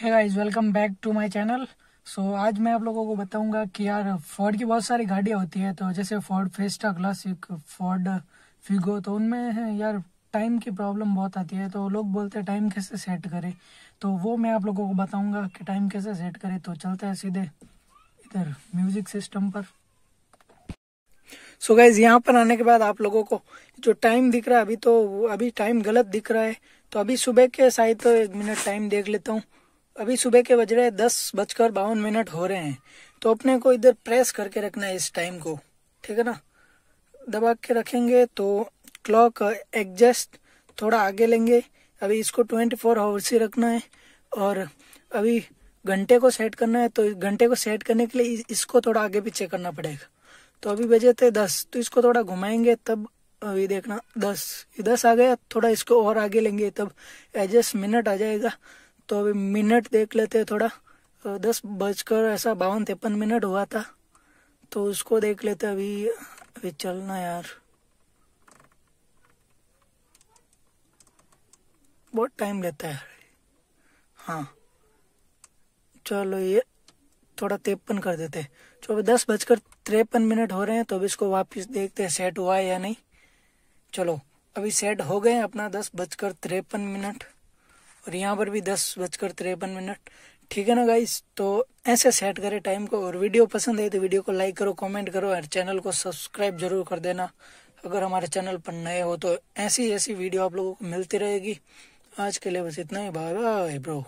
hey guys welcome back to my channel so आज मैं आप लोगों को बताऊंगा कि यार फोर्ड की बहुत सारी गाड़ियां होती है तो जैसे Ford Fiesta Classic Ford Figo तो उनमें यार टाइम की प्रॉब्लम बहुत आती है तो लोग बोलते हैं टाइम कैसे सेट करें तो वो मैं आप लोगों को बताऊंगा कि टाइम कैसे सेट करे तो चलते हैं सीधे इधर म्यूजिक सिस्टम पर सो गाइज यहाँ पर आने के बाद आप लोगों को जो टाइम दिख रहा है अभी तो अभी टाइम गलत दिख रहा है तो अभी सुबह के शायद तो एक मिनट टाइम देख लेता हूँ अभी सुबह के बज रहे दस बजकर बावन मिनट हो रहे हैं तो अपने को इधर प्रेस करके रखना है इस टाइम को ठीक है ना दबा के रखेंगे तो क्लॉक एडजस्ट थोड़ा आगे लेंगे अभी इसको ट्वेंटी फोर आवर्स ही रखना है और अभी घंटे को सेट करना है तो घंटे को सेट करने के लिए इसको थोड़ा आगे पीछे करना पड़ेगा तो अभी बजे थे दस तो इसको थोड़ा घुमाएंगे तब अभी देखना दस दस आ गया थोड़ा इसको और आगे लेंगे तब एडजस्ट मिनट आ जाएगा तो अभी मिनट देख लेते हैं थोड़ा दस बजकर ऐसा बावन तिरपन मिनट हुआ था तो उसको देख लेते अभी अभी चलना यार बहुत टाइम लेता है हाँ चलो ये थोड़ा तिरपन कर देते तो अभी दस बजकर तिरपन मिनट हो रहे हैं तो अभी इसको वापस देखते हैं सेट हुआ है या नहीं चलो अभी सेट हो गए अपना दस बजकर तिरपन मिनट और यहाँ पर भी दस बजकर तिरपन मिनट ठीक है ना गाइस तो ऐसे सेट करें टाइम को और वीडियो पसंद आई तो वीडियो को लाइक करो कमेंट करो और चैनल को सब्सक्राइब जरूर कर देना अगर हमारे चैनल पर नए हो तो ऐसी ऐसी वीडियो आप लोगों को मिलती रहेगी आज के लिए बस इतना ही बाय बाय ब्रो